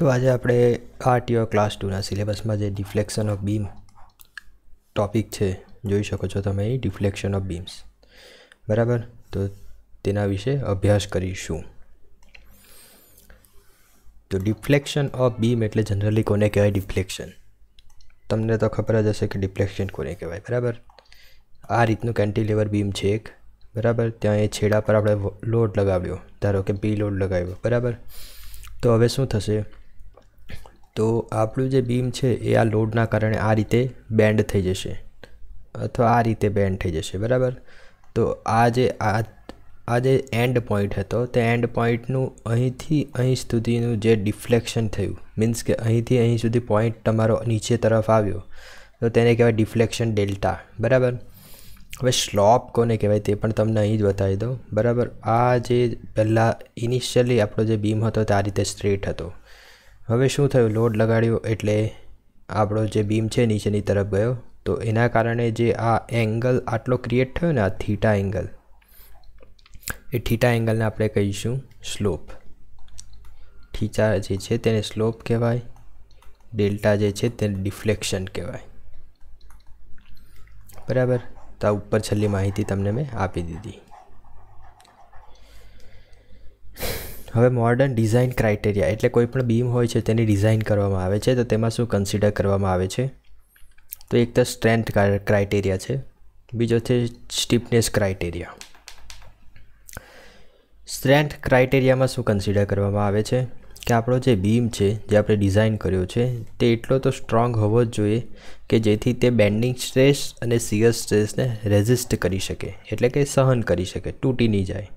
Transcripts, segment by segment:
તો આજે આપણે આરટીઓ ક્લાસ ટુના સિલેબસમાં જે ડિફ્લેક્શન ઓફ બીમ ટોપિક છે જોઈ શકો છો તમે અહીં ડિફ્લેક્શન ઓફ બીમ્સ બરાબર તો તેના વિશે અભ્યાસ કરીશું તો ડિફ્લેક્શન ઓફ બીમ એટલે જનરલી કોને કહેવાય ડિફ્લેક્શન તમને તો ખબર જ હશે કે ડિફ્લેક્શન કોને કહેવાય બરાબર આ રીતનું કેન્ટિલેવર બીમ છે એક બરાબર ત્યાં એ છેડા પર આપણે લોડ લગાવ્યો ધારો કે બી લોડ લગાવ્યો બરાબર તો હવે શું થશે તો આપણું જે બીમ છે એ આ લોડના કારણે આ રીતે બેન્ડ થઈ જશે અથવા આ રીતે બેન્ડ થઈ જશે બરાબર તો આ જે આ આ જે એન્ડ પોઈન્ટ હતો તે એન્ડ પોઈન્ટનું અહીંથી અહીં સુધીનું જે ડિફ્લેક્શન થયું મીન્સ કે અહીંથી અહીં સુધી પોઈન્ટ તમારો નીચે તરફ આવ્યો તો તેને કહેવાય ડિફ્લેક્શન ડેલ્ટા બરાબર હવે સ્લોપ કોને કહેવાય તે પણ તમને અહીં જ બતાવી દઉં બરાબર આ જે પહેલાં ઇનિશિયલી આપણો જે બીમ હતો તે આ રીતે સ્ટ્રેટ હતો હવે શું થયું લોડ લગાડ્યો એટલે આપણો જે બીમ છે નીચેની તરફ ગયો તો એના કારણે જે આ એંગલ આટલો ક્રિએટ થયો ને આ થીટા એંગલ એ થીટા એંગલને આપણે કહીશું સ્લોપ થીચા જે છે તેને સ્લોપ કહેવાય ડેલ્ટા જે છે તેને ડિફ્લેક્શન કહેવાય બરાબર તો ઉપર છેલ્લી માહિતી તમને મેં આપી દીધી હવે મોડર્ન ડિઝાઇન ક્રાઇટેરિયા એટલે કોઈ પણ બીમ હોય છે તેની ડિઝાઇન કરવામાં આવે છે તો તેમાં શું કન્સિડર કરવામાં આવે છે તો એક તો સ્ટ્રેન્થ ક્રાઇટેરિયા છે બીજો છે સ્ટીપનેસ ક્રાઇટેરિયા સ્ટ્રેન્થ ક્રાઇટેરિયામાં શું કન્સિડર કરવામાં આવે છે કે આપણો જે બીમ છે જે આપણે ડિઝાઇન કર્યો છે તે એટલો તો સ્ટ્રોંગ હોવો જ જોઈએ કે જેથી તે બેન્ડિંગ સ્ટ્રેસ અને સિયર સ્ટ્રેસને રેઝિસ્ટ કરી શકે એટલે કે સહન કરી શકે તૂટી નહીં જાય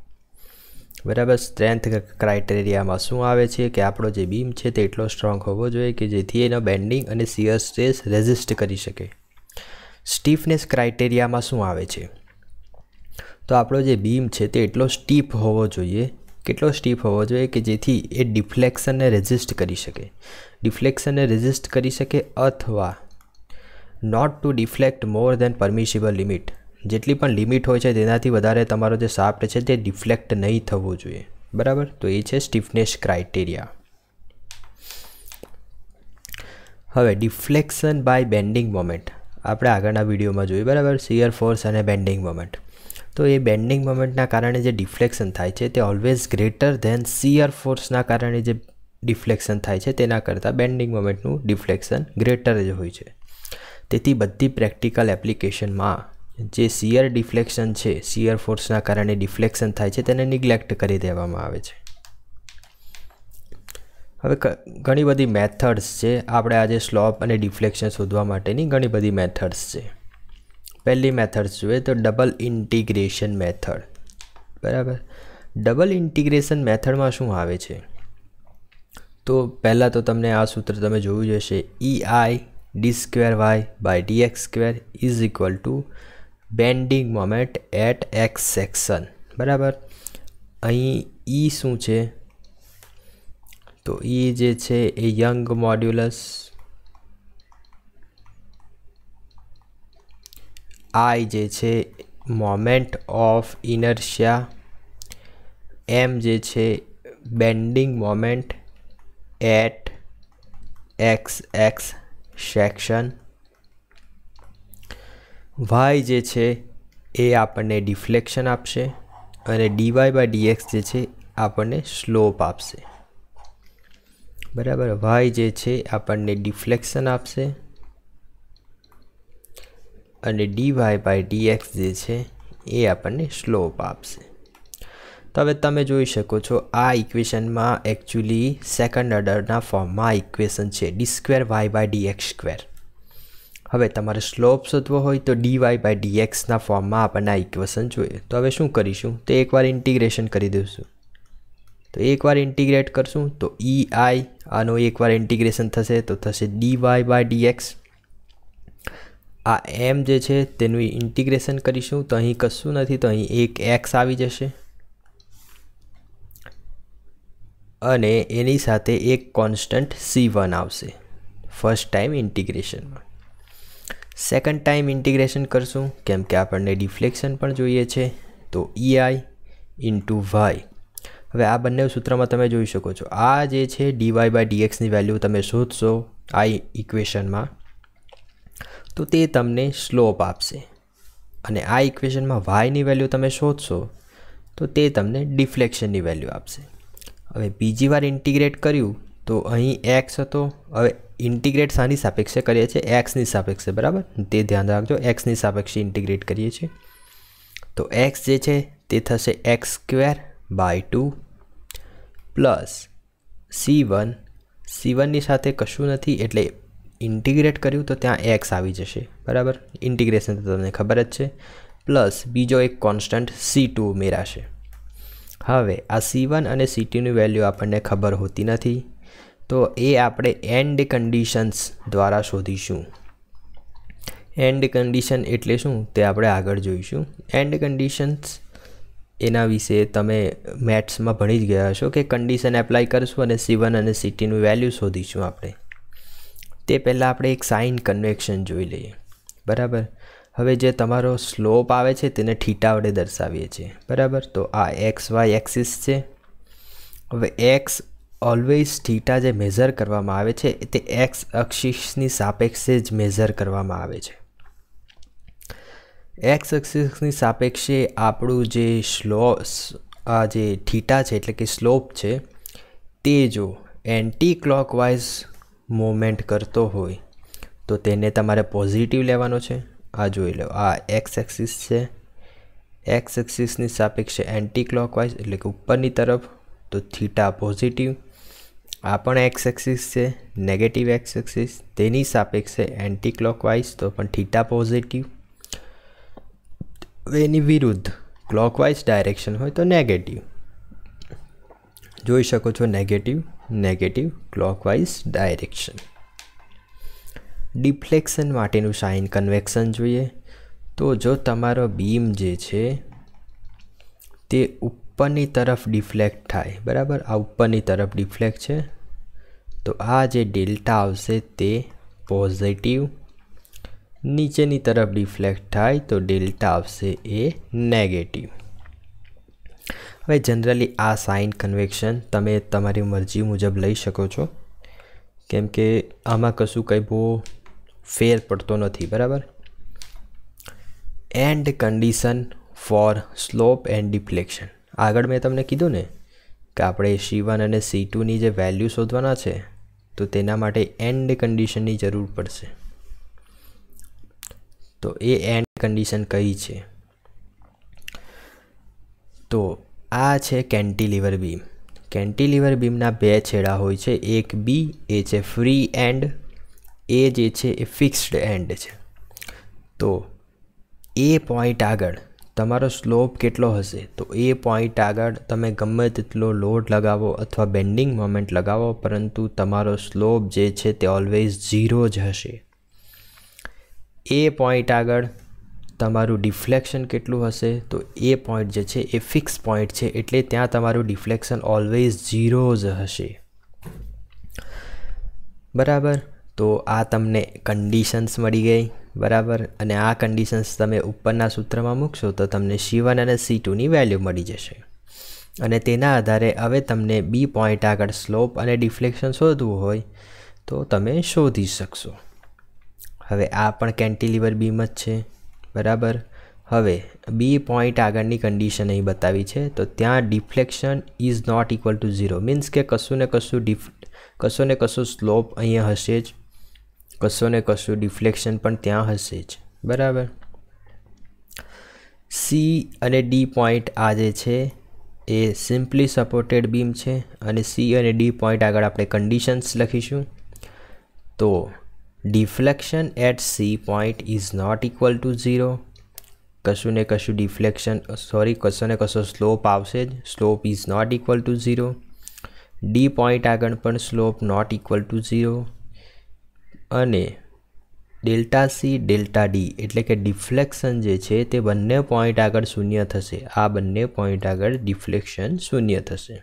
બરાબર સ્ટ્રેન્થ ક્રાઇટેરિયામાં શું આવે છે કે આપણો જે બીમ છે તે એટલો સ્ટ્રોંગ હોવો જોઈએ કે જેથી એનો બેન્ડિંગ અને સિયર સ્ટ્રેસ રેઝિસ્ટ કરી શકે સ્ટીફનેસ ક્રાઇટેરિયામાં શું આવે છે તો આપણો જે બીમ છે તે એટલો સ્ટીપ હોવો જોઈએ કેટલો સ્ટીફ હોવો જોઈએ કે જેથી એ ડિફ્લેક્શનને રેઝિસ્ટ કરી શકે ડિફ્લેક્શનને રેઝિસ્ટ કરી શકે અથવા not to deflect more than permissible limit જેટલી પણ લિમિટ હોય છે તેનાથી વધારે તમારો જે શાફ્ટ છે તે ડિફ્લેક્ટ નહીં થવો જોઈએ બરાબર તો એ છે સ્ટીફનેસ ક્રાઇટેરિયા હવે ડિફ્લેક્શન બાય બેન્ડિંગ મોમેન્ટ આપણે આગળના વિડીયોમાં જોઈએ બરાબર શિયર ફોર્સ અને બેન્ડિંગ મોમેન્ટ તો એ બેન્ડિંગ મોમેન્ટના કારણે જે ડિફ્લેક્શન થાય છે તે ઓલવેઝ ગ્રેટર ધેન સિયર ફોર્સના કારણે જે ડિફ્લેક્શન થાય છે તેના કરતાં બેન્ડિંગ મોમેન્ટનું ડિફ્લેક્શન ગ્રેટર જ હોય છે તેથી બધી પ્રેક્ટિકલ એપ્લિકેશનમાં જે શિયર ડિફ્લેક્શન છે શિયર ફોર્સના કારણે ડિફ્લેક્શન થાય છે તેને નિગ્લેક્ટ કરી દેવામાં આવે છે હવે ઘણી બધી મેથડ્સ છે આપણે આજે સ્લોપ અને ડિફ્લેક્શન શોધવા માટેની ઘણી બધી મેથડ્સ છે પહેલી મેથડ જોઈએ તો ડબલ ઇન્ટિગ્રેશન મેથડ બરાબર ડબલ ઇન્ટિગ્રેશન મેથડમાં શું આવે છે તો પહેલાં તો તમને આ સૂત્ર તમે જોયું જ હશે E I D square Y by D X square is equal to bending moment at X section બરાબર અહીં ઈ શું છે તો ઈ જે છે એ યંગ મોડ્યુલસ આઈ જે છે મોમેન્ટ ઓફ ઇનર્શિયા એમ જે છે bending moment at X X section Y જે છે એ આપણને ડિફ્લેક્શન આપશે અને ડીવાય બાય ડીએક્સ જે છે આપણને સ્લોપ આપશે બરાબર વાય જે છે આપણને ડિફ્લેક્શન આપશે અને ડીવાય બાય ડીએક્સ જે છે એ આપણને સ્લોપ આપશે તો હવે તમે જોઈ શકો છો આ ઇક્વેશનમાં એકચ્યુઅલી સેકન્ડ ઓર્ડરના ફોર્મમાં ઇક્વેશન છે D square Y by D X square હવે તમારે સ્લોપ શોધવો હોય તો ડીવાય બાય ડીએક્સના ફોર્મમાં આપણને આ ઇક્વેશન જોઈએ તો હવે શું કરીશું તો એકવાર ઇન્ટિગ્રેશન કરી દઈશું તો એકવાર ઇન્ટિગ્રેટ કરશું તો ઈ આઈ આનું એકવાર ઇન્ટિગ્રેશન થશે તો થશે ડીવાય બાય ડીએક્સ આ એમ જે છે તેનું ઇન્ટિગ્રેશન કરીશું તો અહીં કશું નથી તો અહીં એક એક્સ આવી જશે અને એની સાથે એક કોન્સ્ટન્ટ સી વન આવશે ફર્સ્ટ ટાઈમ ઇન્ટિગ્રેશનમાં સેકન્ડ ટાઈમ ઇન્ટિગ્રેશન કરશું કેમ કે આપણને ડિફ્લેક્શન પણ જોઈએ છે તો ઈઆઈ ઇન્ટુ વાય હવે આ બંને સૂત્રમાં તમે જોઈ શકો છો આ જે છે ડીવાય બાય ડીએક્સની વેલ્યુ તમે શોધશો આઈ ઇક્વેશનમાં તો તે તમને સ્લોપ આપશે અને આ ઇક્વેશનમાં વાયની વેલ્યુ તમે શોધશો તો તે તમને ડિફ્લેક્શનની વેલ્યુ આપશે હવે બીજી વાર ઇન્ટિગ્રેટ કર્યું તો અહીં એક્સ હતો હવે ઇન્ટિગ્રેટ શાની સાપેક્ષે કરીએ છીએ એક્સની સાપેક્ષે બરાબર તે ધ્યાન રાખજો એક્સની સાપેક્ષે ઇન્ટિગ્રેટ કરીએ છીએ તો એક્સ જે છે તે થશે X square by two plus C one C વનની સાથે કશું નથી એટલે ઇન્ટિગ્રેટ કર્યું તો ત્યાં એક્સ આવી જશે બરાબર ઇન્ટિગ્રેશન તો તમને ખબર જ છે પ્લસ બીજો એક કોન્સ્ટન્ટ સી ટુ ઉમેરાશે હવે આ સી વન અને સી ટુની વેલ્યુ આપણને ખબર હોતી નથી તો એ આપણે એન્ડ કન્ડિશન્સ દ્વારા શોધીશું એન્ડ કન્ડિશન એટલે શું તે આપણે આગળ જોઈશું એન્ડ કન્ડિશન્સ એના વિશે તમે મેથ્સમાં ભણી જ ગયા હશો કે કન્ડિશન એપ્લાય કરીશું અને સી અને સિટીનું વેલ્યુ શોધીશું આપણે તે પહેલાં આપણે એક સાઇન કન્વેક્શન જોઈ લઈએ બરાબર હવે જે તમારો સ્લોપ આવે છે તેને ઠીટા વડે દર્શાવીએ છીએ બરાબર તો આ એક્સ વાય એક્સિસ છે હવે એક્સ ઓલવેઝ થીટા જે મેઝર કરવામાં આવે છે તે એક્સ અક્ષિસની સાપેક્ષે જ મેઝર કરવામાં આવે છે એક્સ અક્ષિસની સાપેક્ષે આપણું જે સ્લો આ જે થીટા છે એટલે કે સ્લોપ છે તે જો એન્ટી ક્લોકવાઇઝ મૂવમેન્ટ કરતો હોય તો તેને તમારે પોઝિટિવ લેવાનો છે આ જોઈ લો આ એક્સ એક્સિસ છે એક્સ એક્સિસની સાપેક્ષે એન્ટી ક્લોકવાઇઝ એટલે કે ઉપરની તરફ તો થીટા પોઝિટિવ આ પણ એક્સ એક્સિસ છે નેગેટિવ એક્સ એક્સિસ તેની સાપેક્ષે એન્ટી ક્લોકવાઇઝ તો પણ થીટા પોઝિટિવ એની વિરુદ્ધ ક્લોકવાઇઝ ડાયરેક્શન હોય તો નેગેટિવ જોઈ શકો છો negative negative clockwise direction deflection માટેનું સાઇન કન્વેક્શન જોઈએ તો જો તમારો બીમ જે છે તે ઉપર ઉપરની તરફ ડિફ્લેક્ટ થાય બરાબર આ ઉપરની તરફ ડિફ્લેક્ટ છે તો આ જે ડેલ્ટા આવશે તે પોઝિટિવ નીચેની તરફ ડિફ્લેક્ટ થાય તો ડેલ્ટા આવશે એ નેગેટિવ હવે જનરલી આ સાઇન કન્વેક્શન તમે તમારી મરજી મુજબ લઈ શકો છો કેમ કે આમાં કશું કંઈ બહુ ફેર પડતો નથી બરાબર and condition for slope and deflection આગળ મેં તમને કીધું ને કે આપણે સી વન અને સી ટુની જે વેલ્યુ શોધવાના છે તો તેના માટે એન્ડ કન્ડિશનની જરૂર પડશે તો એ એન્ડ કન્ડિશન કઈ છે તો આ છે કેન્ટીલિવર બીમ કેન્ટીલિવર બીમના બે છેડા હોય છે એક બી એ છે ફ્રી એન્ડ એ જે છે એ ફિક્સ્ડ એન્ડ છે તો એ પોઈન્ટ આગળ તમારો સ્લોપ કેટલો હશે તો એ પોઈન્ટ આગળ તમે ગમે તેટલો લોડ લગાવો અથવા બેન્ડિંગ મોમેન્ટ લગાવો પરંતુ તમારો સ્લોપ જે છે તે ઓલવેઝ ઝીરો જ હશે એ પોઈન્ટ આગળ તમારું ડિફ્લેક્શન કેટલું હશે તો એ પોઈન્ટ જે છે એ ફિક્સ પોઈન્ટ છે એટલે ત્યાં તમારું ડિફ્લેક્શન ઓલવેઝ ઝીરો જ હશે બરાબર તો આ તમને કન્ડિશન્સ મળી ગઈ બરાબર અને આ કન્ડિશન્સ તમે ઉપરના સૂત્રમાં મૂકશો તો તમને સી વન અને સી ટુની વેલ્યુ મળી જશે અને તેના આધારે હવે તમને બી પોઈન્ટ આગળ સ્લોપ અને ડિફ્લેક્શન શોધવું હોય તો તમે શોધી શકશો હવે આ પણ કેન્ટિલિવર બીમ જ છે બરાબર હવે બી પોઈન્ટ આગળની કન્ડિશન અહીં બતાવી છે તો ત્યાં deflection is not equal to zero means કે કશું ને કશું ડિફ કશું ને કશું સ્લોપ અહીંયા હશે જ કશું ને કશું ડિફ્લેક્શન પણ ત્યાં હશે જ બરાબર સી અને ડી પોઈન્ટ આ જે છે એ સિમ્પલી સપોર્ટેડ બીમ છે અને સી અને ડી પોઈન્ટ આગળ આપણે કન્ડિશન્સ લખીશું તો deflection at C point is not equal to zero કશું ને કશું ડિફ્લેક્શન સોરી કશો ને કશો સ્લોપ આવશે જ slope is not equal to zero D point આગળ પણ slope not equal to zero અને ડેલ્ટા સી ડેલ્ટા ડી એટલે કે ડિફ્લેક્શન જે છે તે બંને પોઈન્ટ આગળ શૂન્ય થશે આ બંને પોઈન્ટ આગળ ડિફ્લેક્શન શૂન્ય થશે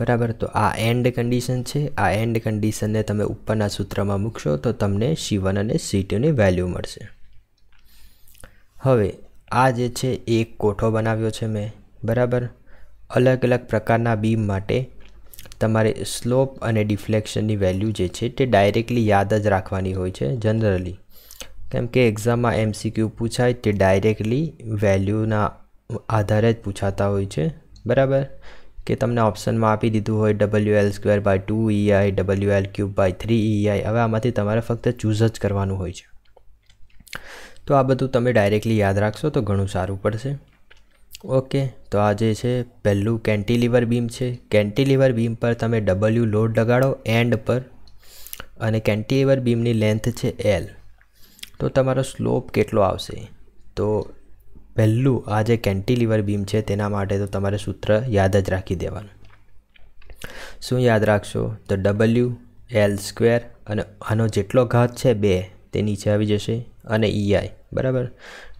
બરાબર તો આ એન્ડ કન્ડિશન છે આ એન્ડ કન્ડિશનને તમે ઉપરના સૂત્રમાં મૂકશો તો તમને સી વન અને સી ટુની વેલ્યુ મળશે હવે આ જે છે એક કોઠો બનાવ્યો છે મેં બરાબર અલગ અલગ પ્રકારના બીમ માટે તમારે સ્લોપ અને ડિફ્લેક્શનની વેલ્યુ જે છે તે ડાયરેક્ટલી યાદ જ રાખવાની હોય છે જનરલી કેમ કે એક્ઝામમાં એમસીક્યુ પૂછાય તે ડાયરેક્ટલી વેલ્યુના આધારે જ પૂછાતા હોય છે બરાબર કે તમને ઓપ્શનમાં આપી દીધું હોય W L square by two EI W L cube by three EI હવે આમાંથી તમારે ફક્ત ચૂઝ જ કરવાનું હોય છે તો આ બધું તમે ડાયરેક્ટલી યાદ રાખશો તો ઘણું સારું પડશે ઓકે તો આ જે છે પહેલું કેન્ટિલિવર બીમ છે કેન્ટિલિવર બીમ પર તમે ડબલ્યુ લોડ લગાડો એન્ડ પર અને કેન્ટીલિવર બીમની લેન્થ છે એલ તો તમારો સ્લોપ કેટલો આવશે તો પહેલું આ જે કેન્ટીલિવર બીમ છે તેના માટે તો તમારે સૂત્ર યાદ જ રાખી દેવાનું શું યાદ રાખશો તો ડબલ્યુ એલ સ્ક્વેર અને આનો જેટલો ઘાત છે બે તે નીચે આવી જશે અને ઈ e આઈ બરાબર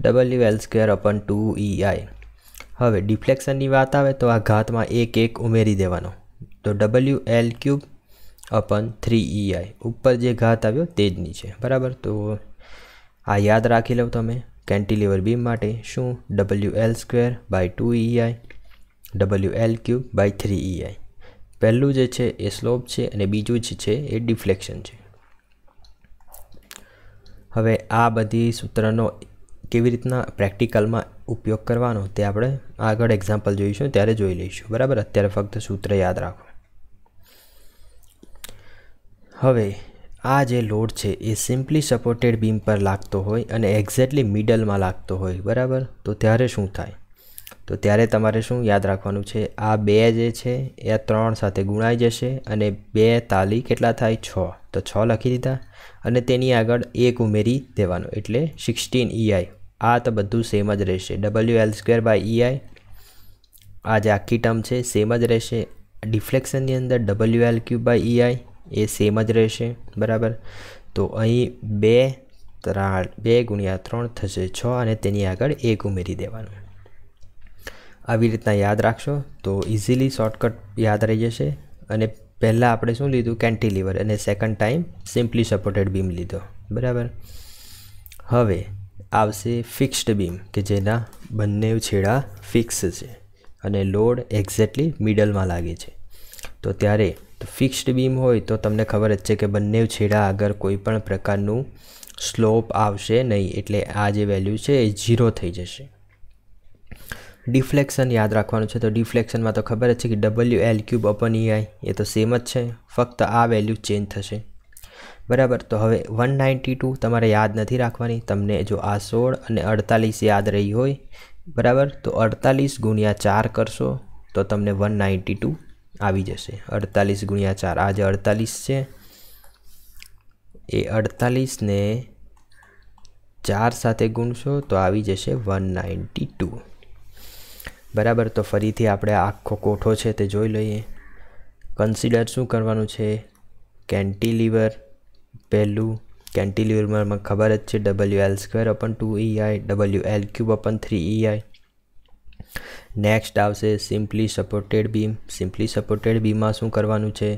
W L square upon two EI હવે ડિફ્લેક્શનની વાત આવે તો આ ઘાતમાં એક એક ઉમેરી દેવાનો તો W L cube upon three E I ઉપર જે ઘાત આવ્યો તે જ નીચે બરાબર તો આ યાદ રાખી લઉં તમે કેન્ટિલિવર બીમ માટે શું W L square by two I W L cube by three EI પહેલું જે છે એ સ્લોપ છે અને બીજું જ છે એ ડિફ્લેક્શન છે હવે આ બધી સૂત્રનો કેવી રીતના પ્રેક્ટિકલમાં ઉપયોગ કરવાનો તે આપણે આગળ એક્ઝામ્પલ જોઈશું ત્યારે જોઈ લઈશું બરાબર અત્યારે ફક્ત સૂત્ર યાદ રાખો હવે આ જે લોડ છે એ સિમ્પલી સપોર્ટેડ બીમ પર લાગતો હોય અને એક્ઝેક્ટલી મિડલમાં લાગતો હોય બરાબર તો ત્યારે શું થાય તો ત્યારે તમારે શું યાદ રાખવાનું છે આ બે જે છે એ ત્રણ સાથે ગુણાઈ જશે અને બે તાલી કેટલા થાય છ તો છ લખી દીધા અને તેની આગળ એક ઉમેરી દેવાનો એટલે સિક્સટીન ઈઆઈ e આ તો બધું સેમ જ રહેશે W L square by EI આ જે આખી ટર્મ છે સેમ જ રહેશે ડિફ્લેક્શનની અંદર W L cube by EI એ સેમ જ રહેશે બરાબર તો અહીં બે ત્રણ બે ગુણ્યા ત્રણ થશે છ અને તેની આગળ એક ઉમેરી દેવાનું આવી રીતના યાદ રાખશો તો ઇઝીલી શોર્ટકટ યાદ રહી જશે અને પહેલાં આપણે શું લીધું કેન્ટીલિવર અને second time simply supported beam લીધો બરાબર હવે આવશે ફિક્સ્ડ બીમ કે જેના બંને છેડા ફિક્સ છે અને લોડ એક્ઝેક્ટલી મિડલમાં લાગે છે તો ત્યારે તો ફિક્સ્ડ બીમ હોય તો તમને ખબર જ છે કે બંને છેડા આગળ કોઈ પણ પ્રકારનું સ્લોપ આવશે નહીં એટલે આ જે વેલ્યુ છે એ ઝીરો થઈ જશે ડિફ્લેક્શન યાદ રાખવાનું છે તો ડિફ્લેક્શનમાં તો ખબર જ છે કે W L cube upon EI એ તો સેમ જ છે ફક્ત આ વેલ્યુ ચેન્જ થશે બરાબર તો હવે વન નાઇન્ટી ટુ તમારે યાદ નથી રાખવાની તમને જો આ સોળ અને અડતાલીસ યાદ રહી હોય બરાબર તો અડતાલીસ ગુણ્યા ચાર કરશો તો તમને વન નાઇન્ટી ટુ આવી જશે અડતાલીસ ગુણ્યા ચાર આ અડતાલીસ છે એ અડતાલીસને ચાર સાથે ગુણશો તો આવી જશે વન નાઇન્ટી ટુ બરાબર તો ફરીથી આપણે આખો કોઠો છે તે જોઈ લઈએ કન્સિડર શું કરવાનું છે કેન્ટીલિવર પહેલું કેન્ટીલિવરમાં ખબર જ છે W L square upon two EI W L cube upon three EI next આવશે simply supported beam simply supported બીમમાં શું કરવાનું છે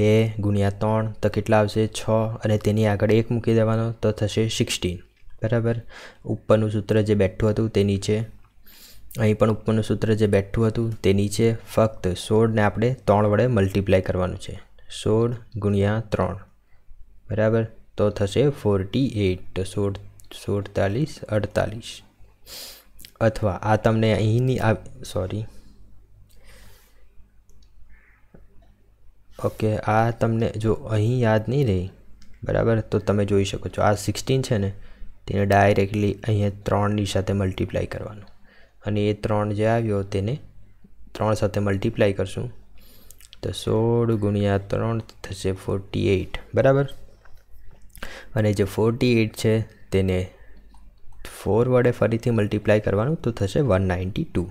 બે ગુણ્યા ત્રણ તો કેટલા આવશે છ અને તેની આગળ એક મૂકી દેવાનો તો થશે સિક્સટીન બરાબર ઉપરનું સૂત્ર જે બેઠું હતું તે નીચે અહીં પણ ઉપરનું સૂત્ર જે બેઠું હતું તે નીચે ફક્ત સોળને આપણે ત્રણ વડે મલ્ટીપ્લાય કરવાનું છે સોળ ગુણ્યા ત્રણ બરાબર તો થશે ફોર્ટી એઇટ સોળ સોળતાલીસ અડતાલીસ અથવા આ તમને અહીંની આ સોરી ઓકે આ તમને જો અહીં યાદ નહીં રહી બરાબર તો તમે જોઈ શકો છો આ સિક્સટીન છે ને તેને ડાયરેક્ટલી અહીંયા ત્રણની સાથે મલ્ટીપ્લાય કરવાનું અને એ ત્રણ જે આવ્યો તેને ત્રણ સાથે મલ્ટીપ્લાય કરશું તો સોળ ગુણ્યા ત્રણ થશે ફોર્ટી એઇટ બરાબર અને જે ફોર્ટી એઇટ છે તેને ફોર વડે ફરીથી મલ્ટીપ્લાય કરવાનું તો થશે વન નાઇન્ટી ટુ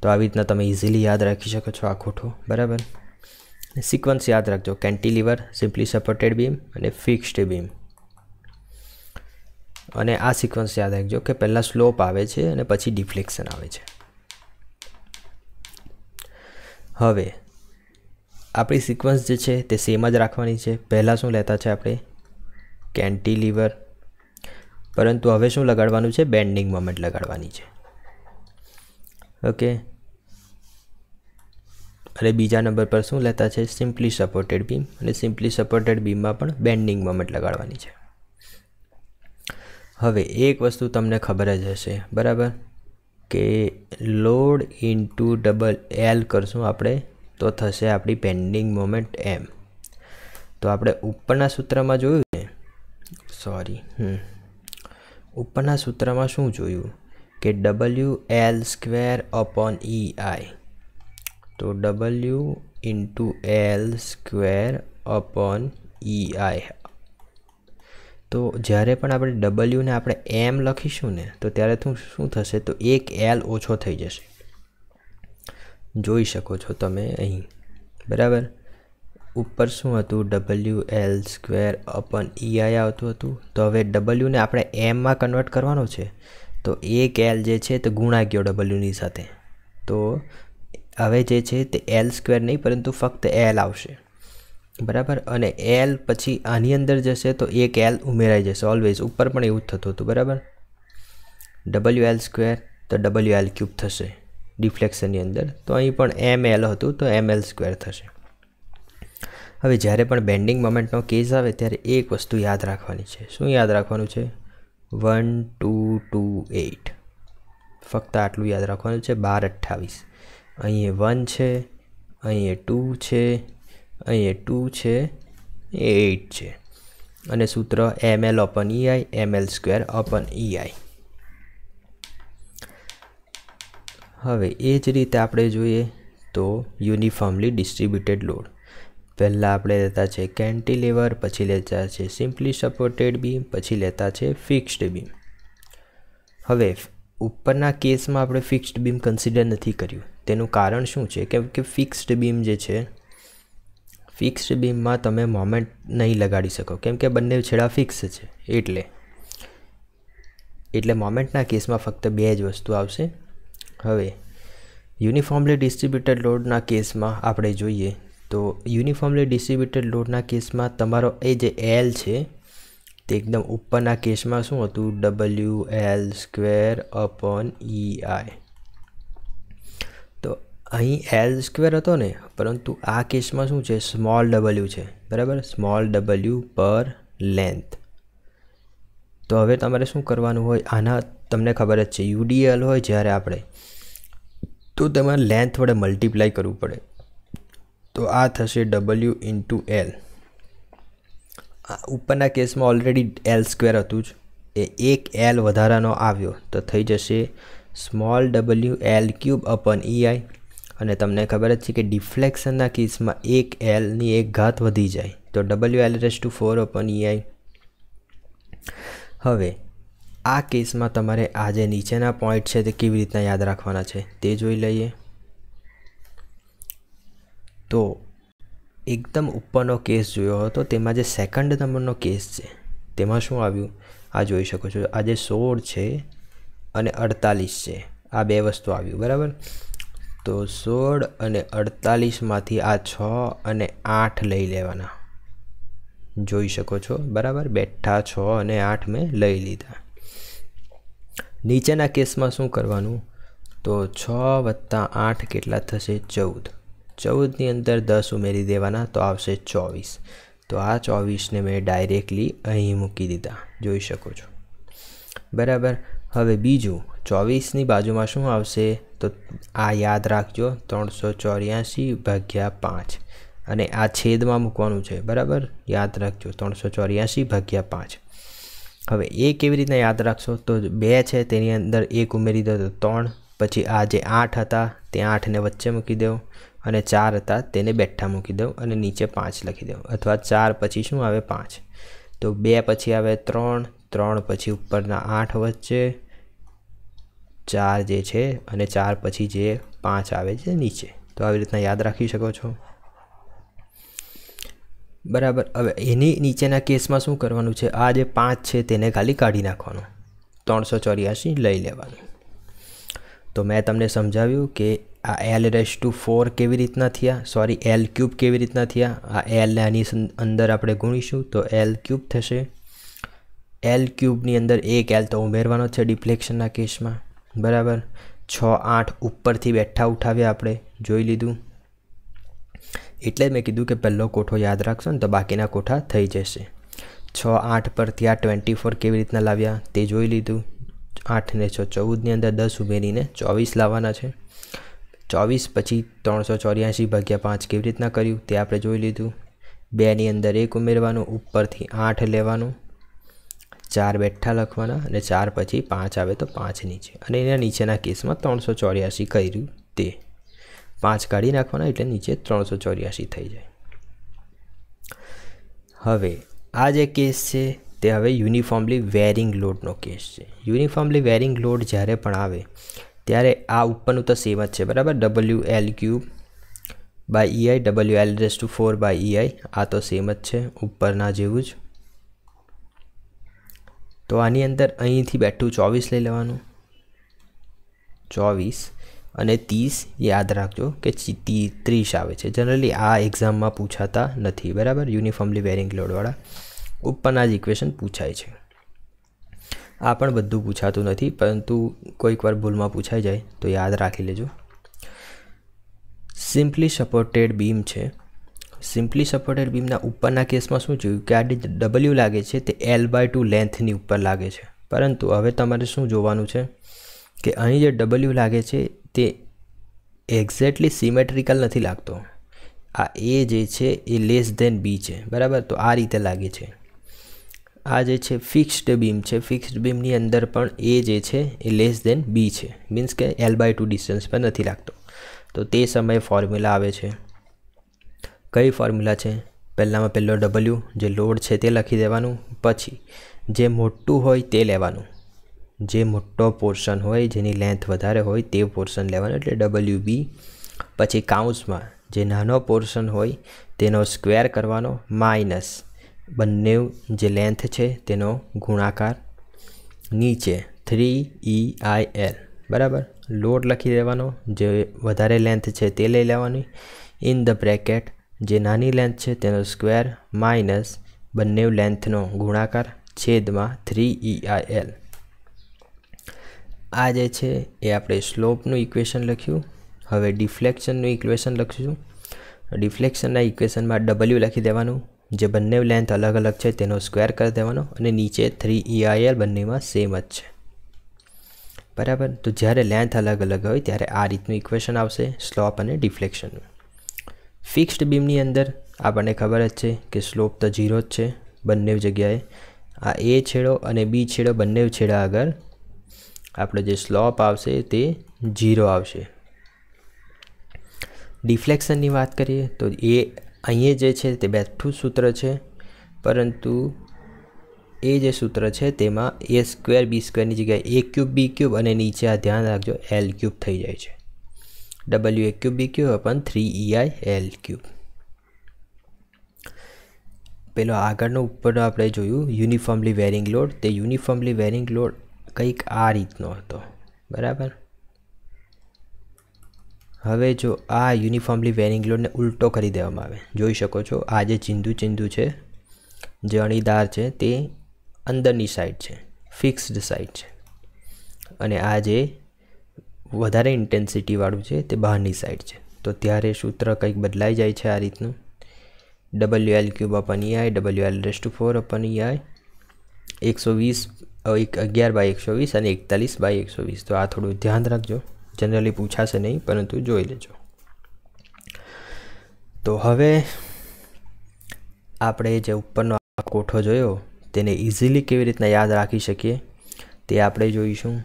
તો આવી રીતના તમે ઇઝીલી યાદ રાખી શકો છો આ ખોઠો બરાબર સિક્વન્સ યાદ રાખજો કેન્ટીલિવર સિમ્પલી સપોર્ટેડ બીમ અને ફિક્સ્ડ બીમ અને આ સિક્વન્સ યાદ રાખજો કે પહેલાં સ્લોપ આવે છે અને પછી ડિફ્લેક્શન આવે છે હવે આપણી સિક્વન્સ જે છે તે સેમ જ રાખવાની છે પહેલાં શું લેતા છે આપણે કેન્ટીલિવર પરંતુ હવે શું લગાડવાનું છે બેન્ડિંગ મોમેન્ટ લગાડવાની છે ઓકે અને બીજા નંબર પર શું લેતા છે સિમ્પલી સપોર્ટેડ બીમ અને સિમ્પલી સપોર્ટેડ બીમમાં પણ બેન્ડિંગ મોમેન્ટ લગાડવાની છે હવે એક વસ્તુ તમને ખબર જ હશે બરાબર કે લોડ ઇન્ટુ ડબલ એલ કરશું આપણે તો થશે આપણી પેન્ડિંગ મોમેન્ટ એમ તો આપણે ઉપરના સૂત્રમાં જોયું ને સોરી હમ ઉપરના સૂત્રમાં શું જોયું કે W L square upon E I તો W into L square upon E I તો જ્યારે પણ આપણે ડબલ્યુને આપણે એમ લખીશું ને તો ત્યારે શું થશે તો એક એલ ઓછો થઈ જશે જોઈ શકો છો તમે અહીં બરાબર ઉપર શું હતું W L square upon EI આવતું હતું તો હવે ડબલ્યુને આપણે એમમાં કન્વર્ટ કરવાનો છે તો એક એલ જે છે તે ગુણાગ્યો ડબલ્યુની સાથે તો હવે જે છે તે એલ સ્ક્વેર નહીં પરંતુ ફક્ત એલ આવશે બરાબર અને એલ પછી આની અંદર જશે તો એક એલ ઉમેરાઈ જશે ઓલવેઝ ઉપર પણ એવું જ થતું હતું બરાબર ડબલ્યુ એલ સ્ક્વેર તો ડબલ્યુ એલ ક્યુબ થશે ડિફ્લેક્શનની અંદર તો અહીં પણ એમ એલ હતું તો એમ એલ સ્ક્વેર થશે હવે જ્યારે પણ બેન્ડિંગ મોમેન્ટનો કેસ આવે ત્યારે એક વસ્તુ યાદ રાખવાની છે શું યાદ રાખવાનું છે વન ટુ ટુ એઈટ ફક્ત આટલું યાદ રાખવાનું છે બાર અઠ્ઠાવીસ અહીં વન છે અહીં ટુ છે અહીંયા ટુ છે એઇટ છે અને સૂત્ર M L upon EI M L square upon EI હવે એ જ રીતે આપણે જોઈએ તો યુનિફોર્મલી ડિસ્ટ્રીબ્યુટેડ લોડ પહેલાં આપણે લેતા છે કેન્ટીલેવર પછી લેતા છે સિમ્પલી સપોર્ટેડ બીમ પછી લેતા છે ફિક્સ્ડ બીમ હવે ઉપરના કેસમાં આપણે ફિક્સ્ડ બીમ કન્સિડર નથી કર્યું તેનું કારણ શું છે કેમ કે ફિક્સ્ડ બીમ જે છે ફિક્સ બીમમાં તમે મોમેન્ટ નહીં લગાડી શકો કેમ કે બંને છેડા ફિક્સ છે એટલે એટલે મોમેન્ટના કેસમાં ફક્ત બે જ વસ્તુ આવશે હવે યુનિફોર્મલી ડિસ્ટ્રીબ્યુટેડ લોડના કેસમાં આપણે જોઈએ તો યુનિફોર્મલી ડિસ્ટ્રીબ્યુટેડ લોડના કેસમાં તમારો એ જે એલ છે તે એકદમ ઉપરના કેસમાં શું હતું W L square upon E I અહીં એલ સ્ક્વેર હતો ને પરંતુ આ કેસમાં શું છે સ્મોલ ડબલ્યુ છે બરાબર સ્મોલ ડબલ્યુ પર લેન્થ તો હવે તમારે શું કરવાનું હોય આના તમને ખબર જ છે યુડીએલ હોય જ્યારે આપણે તો તમારે લેન્થ વડે મલ્ટીપ્લાય કરવું પડે તો આ થશે ડબલ્યુ ઇન્ટુ એલ ઉપરના કેસમાં ઓલરેડી એલ સ્ક્વેર હતું જ એ એક એલ વધારાનો આવ્યો તો થઈ જશે small W L cube upon EI અને તમને ખબર જ છે કે ડિફ્લેક્શનના કેસમાં એક એલની એક ઘાત વધી જાય તો W L raise to four upon EI હવે આ કેસમાં તમારે આ જે નીચેના પોઈન્ટ છે તે કેવી રીતના યાદ રાખવાના છે તે જોઈ લઈએ તો એકદમ ઉપરનો કેસ જોયો હતો તેમાં જે સેકન્ડ નંબરનો કેસ છે તેમાં શું આવ્યું આ જોઈ શકો છો આજે સોળ છે અને અડતાલીસ છે આ બે વસ્તુ આવ્યું બરાબર તો સોળ અને અડતાલીસમાંથી આ છ અને આઠ લઈ લેવાના જોઈ શકો છો બરાબર બેઠા છ અને આઠ મેં લઈ લીધા નીચેના કેસમાં શું કરવાનું તો છ વત્તા આઠ કેટલા થશે ચૌદ ચૌદની અંદર દસ ઉમેરી દેવાના તો આવશે ચોવીસ તો આ ચોવીસને મેં ડાયરેક્ટલી અહીં મૂકી દીધા જોઈ શકો છો બરાબર હવે બીજું ચોવીસની બાજુમાં શું આવશે તો આ યાદ રાખજો ત્રણસો ચોર્યાસી ભાગ્યા પાંચ અને આ છેદમાં મૂકવાનું છે બરાબર યાદ રાખજો ત્રણસો ચોર્યાસી ભાગ્યા પાંચ હવે એ કેવી રીતના યાદ રાખશો તો બે છે તેની અંદર એક ઉમેરી દો તો ત્રણ પછી આ જે આઠ હતા તે આઠને વચ્ચે મૂકી દો અને ચાર હતા તેને બેઠા મૂકી દો અને નીચે પાંચ લખી દો અથવા ચાર પછી શું આવે પાંચ તો બે પછી આવે ત્રણ ત્રણ પછી ઉપરના આઠ વચ્ચે ચાર જે છે અને ચાર પછી જે પાંચ આવે છે નીચે તો આવી રીતના યાદ રાખી શકો છો બરાબર હવે એની નીચેના કેસમાં શું કરવાનું છે આ જે પાંચ છે તેને ખાલી કાઢી નાખવાનું ત્રણસો ચોર્યાસી લઈ લેવાનું તો મેં તમને સમજાવ્યું કે આ એલ રેસ ટુ ફોર કેવી રીતના થયા સોરી એલ ક્યુબ કેવી રીતના થયા આ એલને આની અંદર આપણે ગુણીશું તો એલ ક્યુબ થશે એલ ક્યુબની અંદર એક એલ તો ઉમેરવાનો છે ડિફ્લેક્શનના કેસમાં બરાબર છ આઠ ઉપરથી બેઠા ઉઠાવ્યા આપણે જોઈ લીધું એટલે મેં કીધું કે પહેલો કોઠો યાદ રાખશો ને તો બાકીના કોઠા થઈ જશે છ આઠ પરથી આ ટ્વેન્ટી ફોર કેવી રીતના લાવ્યા તે જોઈ લીધું આઠને છ ચૌદની અંદર દસ ઉમેરીને ચોવીસ લાવવાના છે ચોવીસ પછી ત્રણસો ચોર્યાસી ભાગ્યા પાંચ કેવી રીતના કર્યું તે આપણે જોઈ લીધું બેની અંદર એક ઉમેરવાનું ઉપરથી આઠ લેવાનું ચાર બેઠા લખવાના અને ચાર પછી પાંચ આવે તો પાંચ નીચે અને એના નીચેના કેસમાં ત્રણસો ચોર્યાસી કર્યું તે પાંચ કાઢી નાખવાના એટલે નીચે ત્રણસો ચોર્યાસી થઈ જાય હવે આ જે કેસ છે તે હવે યુનિફોર્મલી વેરિંગ લોડનો કેસ છે યુનિફોર્મલી વેરિંગ લોડ જ્યારે પણ આવે ત્યારે આ ઉપરનું તો સેમ જ છે બરાબર W L cube by EI W L raise to four by EI આ તો સેમ જ છે ઉપરના જેવું જ તો આની અંદર અહીંથી બેઠું ચોવીસ લઈ લેવાનું ચોવીસ અને ત્રીસ યાદ રાખજો કે ત્રીસ આવે છે જનરલી આ એક્ઝામમાં પૂછાતા નથી બરાબર યુનિફોર્મલી વેરિંગ લોડવાળા ઉપરના જ ઇક્વેશન પૂછાય છે આ પણ બધું પૂછાતું નથી પરંતુ કોઈક વાર ભૂલમાં પૂછાઈ જાય તો યાદ રાખી લેજો સિમ્પલી સપોર્ટેડ બીમ છે સિમ્પલી સપોર્ટેડ બીમના ઉપરના કેસમાં શું જોયું કે આડી ડબલ્યુ લાગે છે તે એલ બાય ટુ લેન્થની ઉપર લાગે છે પરંતુ હવે તમારે શું જોવાનું છે કે અહીં જે ડબલ્યુ લાગે છે તે એક્ઝેક્ટલી સિમેટ્રિકલ નથી લાગતો આ એ જે છે એ લેસ ધેન બી છે બરાબર તો આ રીતે લાગે છે આ જે છે ફિક્સ્ડ બીમ છે ફિક્સ્ડ બીમની અંદર પણ એ જે છે એ લેસ ધેન બી છે મીન્સ કે એલ બાય ટુ ડિસ્ટન્સ પર નથી લાગતો તો તે સમયે ફોર્મ્યુલા આવે છે કઈ ફોર્મ્યુલા છે પહેલાંમાં પહેલો ડબલ્યુ જે લોડ છે તે લખી દેવાનું પછી જે મોટું હોય તે લેવાનું જે મોટો પોર્શન હોય જેની લેન્થ વધારે હોય તે પોર્શન લેવાનું એટલે ડબલ્યુ બી પછી કાઉન્સમાં જે નાનો પોર્શન હોય તેનો સ્ક્વેર કરવાનો માઇનસ બંને જે લેન્થ છે તેનો ગુણાકાર નીચે થ્રી ઈ આઈ એલ બરાબર લોડ લખી દેવાનો જે વધારે લેન્થ છે તે લઈ લેવાની ઇન ધ બ્રેકેટ જે નાની લેન્થ છે તેનો સ્ક્વેર માઇનસ બંને લેન્થનો ગુણાકાર છેદમાં થ્રી ઈઆઈ એલ આ જે છે એ આપણે સ્લોપનું ઇક્વેશન લખ્યું હવે ડિફ્લેક્શનનું ઇક્વેશન લખીશું ડિફ્લેક્શનના ઇક્વેશનમાં ડબલ્યુ લખી દેવાનું જે બંને લેન્થ અલગ અલગ છે તેનો સ્ક્વેર કરી દેવાનો અને નીચે થ્રી ઈઆઈએલ e બંનેમાં સેમ જ છે બરાબર તો જ્યારે લેન્થ અલગ અલગ હોય ત્યારે આ રીતનું ઇક્વેશન આવશે સ્લોપ અને ડિફ્લેક્શનનું ફિક્સ્ડ બીમની અંદર આપણને ખબર જ છે કે સ્લોપ તો ઝીરો જ છે બંને જગ્યાએ આ એ છેડો અને બી છેડો બંને છેડા આગળ આપણો જે સ્લોપ આવશે તે ઝીરો આવશે ડિફ્લેક્શનની વાત કરીએ તો એ અહીંયા જે છે તે બેઠું સૂત્ર છે પરંતુ એ જે સૂત્ર છે તેમાં એ સ્ક્વેર બી સ્ક્વેરની જગ્યાએ એ ક્યુબ બી ક્યુબ અને નીચે આ ધ્યાન રાખજો એલ ક્યુબ થઈ જાય છે w a cube b cube upon 3 ei l cube પેલો આગળનો ઉપરનો આપણે જોયું યુનિફોર્મલી વેરિંગ લોડ તે યુનિફોર્મલી વેરિંગ લોડ કંઈક આ રીતનો હતો બરાબર હવે જો આ યુનિફોર્મલી વેરિંગ લોડને ઉલટો કરી દેવામાં આવે જોઈ શકો છો આ જે ચિંદુ ચિંધુ છે જે અણીદાર છે તે અંદરની સાઈડ છે ફિક્સ્ડ સાઈડ છે અને આ જે વધારે ઇન્ટેન્સિટીવાળું છે તે બહારની સાઈડ છે તો ત્યારે સૂત્ર કંઈક બદલાઈ જાય છે આ રીતનું W L cube upon I W L raise to four upon E I એકસો વીસ એક અગિયાર બાય એકસો વીસ અને એકતાલીસ બાય એકસો વીસ તો આ થોડું ધ્યાન રાખજો જનરલી પૂછાશે નહીં પરંતુ જોઈ લેજો તો હવે આપણે જે ઉપરનો કોઠો જોયો તેને ઇઝીલી કેવી રીતના યાદ રાખી શકીએ તે આપણે જોઈશું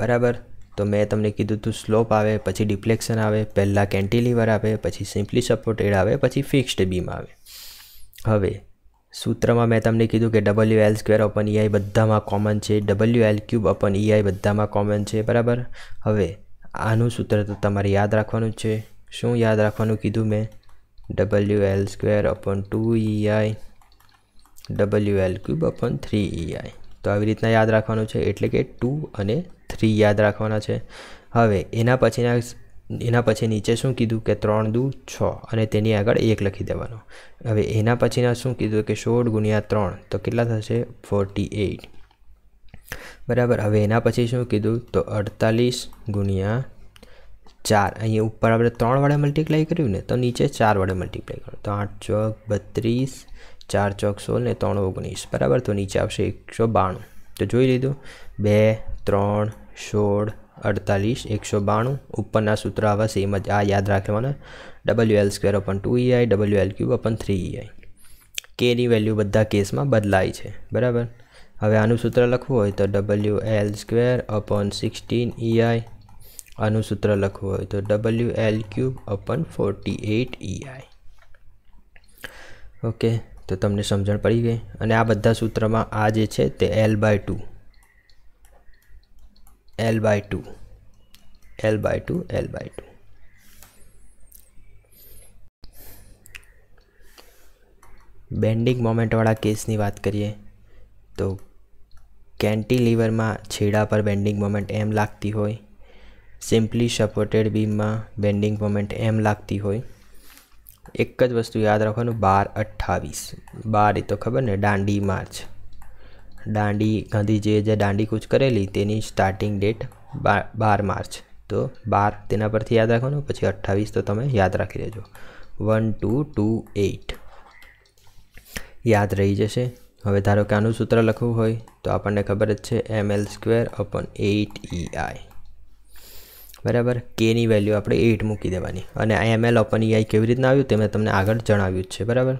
બરાબર તો મેં તમને કીધું હતું સ્લોપ આવે પછી ડિફ્લેક્શન આવે પહેલાં કેન્ટિલીવર આવે પછી સિમ્પલી સપોર્ટેડ આવે પછી ફિક્સ્ડ બીમ આવે હવે સૂત્રમાં મેં તમને કીધું કે W L square upon EI બધામાં કોમન છે W L cube upon EI બધામાં કોમન છે બરાબર હવે આનું સૂત્ર તો તમારે યાદ રાખવાનું છે શું યાદ રાખવાનું કીધું મેં W L square upon two EI W L cube upon three EI તો આવી રીતના યાદ રાખવાનું છે એટલે કે ટુ અને થ્રી યાદ રાખવાના છે હવે એના પછીના એના પછી નીચે શું કીધું કે ત્રણ દુ છ અને તેની આગળ એક લખી દેવાનો હવે એના પછીના શું કીધું કે સોળ ગુણ્યા ત્રણ તો કેટલા થશે ફોર્ટી એઇટ બરાબર હવે એના પછી શું કીધું તો અડતાલીસ ગુણ્યા ચાર અહીંયા ઉપર આપણે ત્રણ વડે મલ્ટીપ્લાય કર્યું ને તો નીચે ચાર વડે મલ્ટીપ્લાય કરો તો આઠ ચોક બત્રીસ ચાર ચોક સોળ ને ત્રણ ઓગણીસ બરાબર તો નીચે આવશે એકસો બાણું તો જોઈ લીધું બે ત્રણ સોળ અડતાલીસ એકસો બાણું ઉપરના સૂત્ર આવા સેમ જ આ યાદ રાખવાના W L square upon two EI W L cube upon three EI કેની વેલ્યુ બધા કેસમાં બદલાય છે બરાબર હવે આનું સૂત્ર લખવું હોય તો W L square upon sixteen EI આનું સૂત્ર લખવું હોય તો W L cube upon forty eight EI okay તો તમને સમજણ પડી ગઈ અને આ બધા સૂત્રમાં આ જે છે તે L by two L by two L by two L by two bending મોમેન્ટવાળા કેસની વાત કરીએ તો કેન્ટીલિવરમાં છેડા પર બેન્ડિંગ મોમેન્ટ એમ લાગતી હોય સિમ્પલી સપોર્ટેડ બીમમાં બેન્ડિંગ મોમેન્ટ એમ લાગતી હોય એક જ વસ્તુ યાદ રાખવાનું બાર અઠ્ઠાવીસ બાર એ તો ખબર ને દાંડી માર્ચ દાંડી ગાંધીજીએ જે દાંડી કૂચ કરેલી તેની સ્ટાર્ટિંગ ડેટ બાર માર્ચ તો બાર તેના પરથી યાદ રાખવાનું પછી અઠ્ઠાવીસ તો તમે યાદ રાખી લેજો વન ટુ ટુ એઇટ યાદ રહી જશે હવે ધારો કે આનું સૂત્ર લખવું હોય તો આપણને ખબર જ છે M L square upon eight E I બરાબર કેની વેલ્યુ આપણે એઇટ મૂકી દેવાની અને આ એમએલ અપન ઈઆઈ કેવી રીતના આવ્યું તે મેં તમને આગળ જણાવ્યું છે બરાબર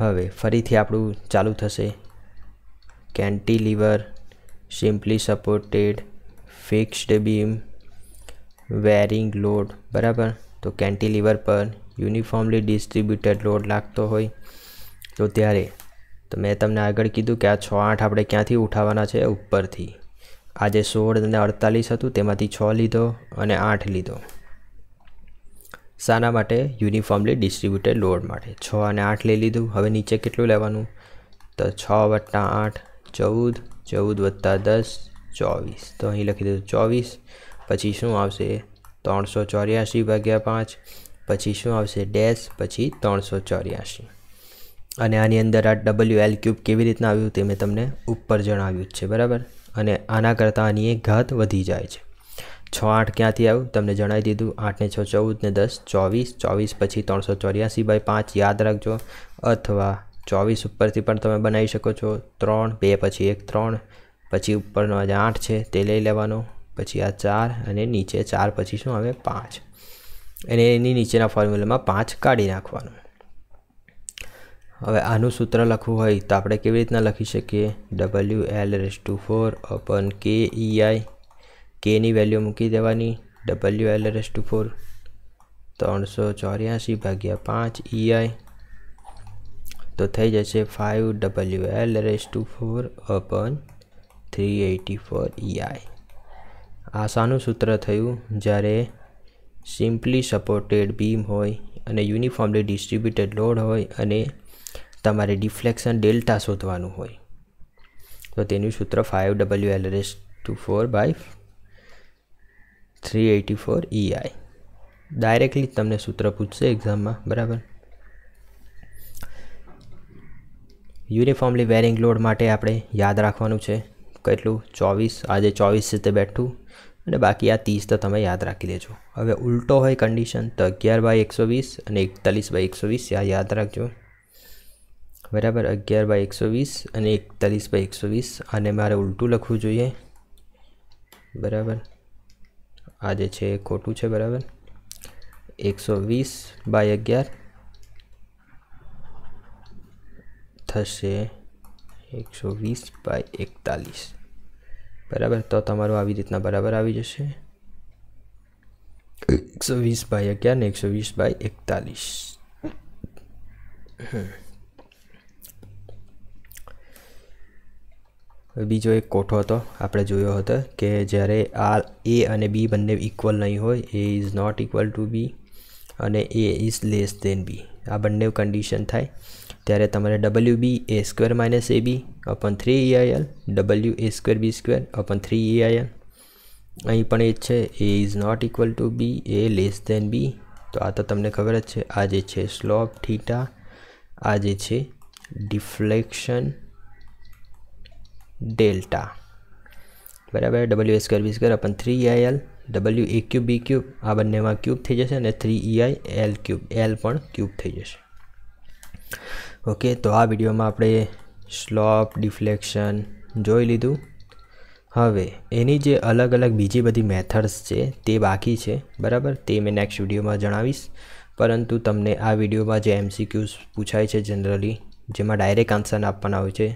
હવે ફરીથી આપણું ચાલુ થશે cantilever simply supported fixed beam varying load બરાબર તો કેન્ટીલિવર પર યુનિફોર્મલી ડિસ્ટ્રીબ્યુટેડ લોડ લાગતો હોય તો ત્યારે તો મેં તમને આગળ કીધું કે આ છ આઠ આપણે ક્યાંથી ઉઠાવવાના છે ઉપરથી આજે સોળ અને અડતાલીસ હતું તેમાંથી છ લીધો અને આઠ લીધો શાના માટે યુનિફોર્મલી ડિસ્ટ્રીબ્યુટેડ લોડ માટે છ અને આઠ લઈ લીધું હવે નીચે કેટલું લેવાનું તો છ વત્તા આઠ ચૌદ ચૌદ વત્તા દસ ચોવીસ તો અહીં લખી દીધું ચોવીસ પછી શું આવશે ત્રણસો ચોર્યાસી ભાગ્યા પાંચ પછી શું આવશે ડેશ પછી ત્રણસો ચોર્યાસી અને આની અંદર આ ડબલ્યુ એલ ક્યુબ કેવી રીતના આવ્યું તે મેં તમને ઉપર જણાવ્યું જ છે બરાબર અને આના કરતાં આની એક ઘાત વધી જાય છે છ આઠ ક્યાંથી આવ્યું તમને જણાવી દીધું આઠને છ ચૌદને દસ ચોવીસ ચોવીસ પછી ત્રણસો ચોર્યાસી બાય પાંચ યાદ રાખજો અથવા ચોવીસ ઉપરથી પણ તમે બનાવી શકો છો ત્રણ બે પછી એક ત્રણ પછી ઉપરનો આજે આઠ છે તે લઈ લેવાનો પછી આ ચાર અને નીચે ચાર પછી શું આવે પાંચ અને એની નીચેના ફોર્મ્યુલામાં પાંચ કાઢી નાખવાનું હવે આનું સૂત્ર લખવું હોય તો આપણે કેવી રીતના લખી શકીએ W L raise to four upon K EI કેની વેલ્યુ મૂકી દેવાની W L raise to four ત્રણસો ચોર્યાસી ભાગ્યા પાંચ ઈ e આઈ તો થઈ જશે five W L raise to four upon three eighty four EI આશાનું સૂત્ર થયું જ્યારે સિમ્પલી સપોર્ટેડ બીમ હોય અને યુનિફોર્મલી ડિસ્ટ્રીબ્યુટેડ લોડ હોય અને તમારે ડિફ્લેક્શન ડેલ્ટા શોધવાનું હોય તો તેનું સૂત્ર five W L raise to four by three eighty four EI directly તમને સૂત્ર પૂછશે એક્ઝામમાં બરાબર યુનિફોર્મલી વેરિંગ લોડ માટે આપણે યાદ રાખવાનું છે કેટલું ચોવીસ આજે ચોવીસ છે બેઠું અને બાકી આ ત્રીસ તો તમે યાદ રાખી લેજો હવે ઉલટો હોય કન્ડિશન તો અગિયાર બાય એકસો વીસ અને એકતાલીસ બાય એકસો વીસ યાદ રાખજો બરાબર અગિયાર બાય એકસો વીસ અને એકતાલીસ બાય એકસો વીસ અને મારે ઉલટું લખવું જોઈએ બરાબર આ જે છે એ ખોટું છે બરાબર એકસો વીસ બાય અગિયાર થશે એકસો વીસ બાય એકતાલીસ બરાબર તો તમારું આવી રીતના બરાબર આવી જશે એકસો વીસ બાય અગિયાર ને એકસો વીસ બાય એકતાલીસ હમ બીજો એક કોઠો હતો આપણે જોયો હતો કે જ્યારે આ એ અને બી બંને ઇક્વલ નહીં હોય A is not equal to B અને એ ઇઝ લેસ દેન બી આ બંને કન્ડિશન થાય ત્યારે તમારે W B A square minus A B upon three EIL W A square B square upon three EIL અહીં પણ એ જ છે A is not equal to B A less than B તો આ તો તમને ખબર જ છે આ જે છે સ્લોપ થીટા આ જે છે ડિફ્લેક્શન ડેલ્ટા બરાબર W A square B square upon three EI L W A cube B cube આ બંનેમાં ક્યુબ થઈ જશે અને three EI L cube L પણ ક્યુબ થઈ જશે ઓકે તો આ વિડીયોમાં આપણે સ્લોપ ડિફ્લેક્શન જોઈ લીધું હવે એની જે અલગ અલગ બીજી બધી મેથડ્સ છે તે બાકી છે બરાબર તે મેં નેક્સ્ટ વિડીયોમાં જણાવીશ પરંતુ તમને આ વિડીયોમાં જે એમસીક્યુઝ પૂછાય છે જનરલી જેમાં ડાયરેક્ટ આન્સર આપવાના હોય છે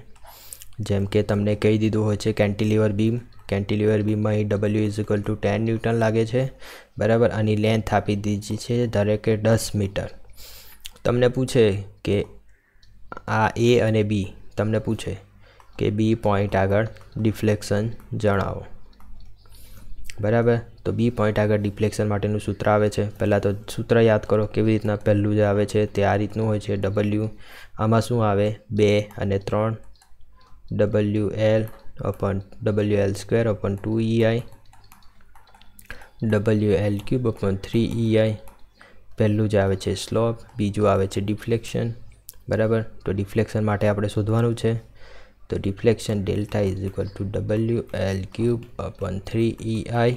જેમ કે તમને કહી દીધું હોય છે કેન્ટિલિવર બીમ કેન્ટિલિવર બીમમાં અહીં W is equal to ten newton લાગે છે બરાબર આની લેન્થ આપી દીધી છે દરેકે દસ મીટર તમને પૂછે કે આ એ અને બી તમને પૂછે કે બી પોઈન્ટ આગળ ડિફ્લેક્શન જણાવો બરાબર તો બી પોઈન્ટ આગળ ડિફ્લેક્શન માટેનું સૂત્ર આવે છે પહેલાં તો સૂત્ર યાદ કરો કેવી રીતના પહેલું જે આવે છે તે આ રીતનું હોય છે ડબલ્યુ આમાં શું આવે બે અને ત્રણ W L upon WL square upon 2EI WL cube upon 3EI e પહેલું જ આવે છે સ્લોપ બીજું આવે છે ડિફ્લેક્શન બરાબર તો ડિફ્લેક્શન માટે આપણે શોધવાનું છે તો deflection delta is equal to W L cube upon three E I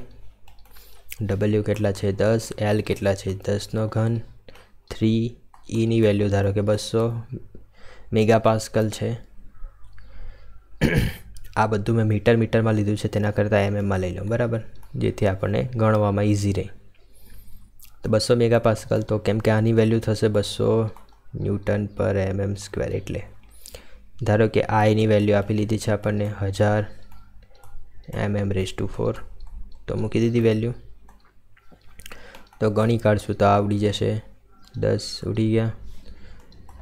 W કેટલા છે દસ એલ કેટલા છે દસનો ઘન થ્રી ઈની વેલ્યુ ધારો કે બસો મેગા પાસ્કલ છે આ બધું મેં મીટર મીટરમાં લીધું છે તેના કરતાં એમએમમાં લઈ લઉં બરાબર જેથી આપણને ગણવામાં ઇઝી રહે તો બસો મેગા પાસ્કલ તો કેમ કે આની વેલ્યુ થશે બસો ન્યૂટન પર એમએમ સ્ક્વેર એટલે ધારો કે આઈની વેલ્યુ આપી લીધી છે આપણને હજાર એમએમ રેસ ટુ ફોર તો મૂકી દીધી વેલ્યુ તો ગણી કાઢશું તો આ ઉડી જશે દસ ઉડી ગયા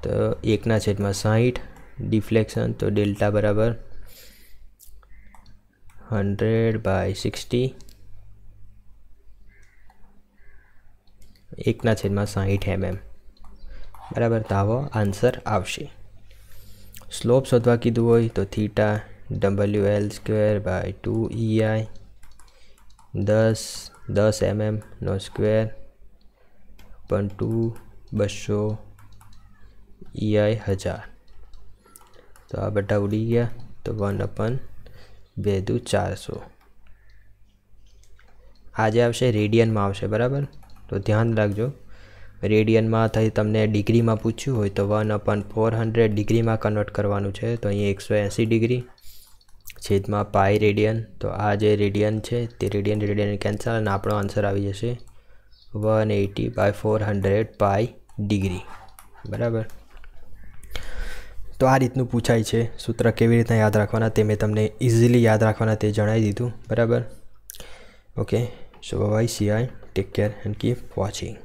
તો એકના છેદમાં સાહીઠ ડિફ્લેક્શન તો ડેલ્ટા બરાબર हंड्रेड बाई सिक्सटी એકના છેદમાં સાહીઠ એમએમ બરાબર તો આવો આન્સર આવશે સ્લોપ શોધવા કીધું હોય તો theta W L square by two EI દસ દસ એમએમનો સ્ક્વેર પણ ટુ બસો ઈઆઈ હજાર તો આ બધા ઉડી ગયા તો વન અપન બે દુ ચારસો આજે આવશે રેડિયનમાં આવશે બરાબર તો ધ્યાન રાખજો રેડિયનમાં થઈ તમને ડિગ્રીમાં પૂછ્યું હોય તો વન અપન ફોર હંડ્રેડ ડિગ્રીમાં કન્વર્ટ કરવાનું છે તો અહીં એકસો એંસી ડિગ્રી છેદમાં પાય રેડિયન તો આ જે રેડિયન છે તે રેડિયન રેડિયન કેન્સલ અને આપણો આન્સર આવી જશે one eighty by four hundred pi degree બરાબર તો આ રીતનું પૂછાય છે સૂત્ર કેવી રીતના યાદ રાખવાના તે મેં તમને ઇઝીલી યાદ રાખવાના તે જણાવી દીધું બરાબર okay so bye see I take care and keep watching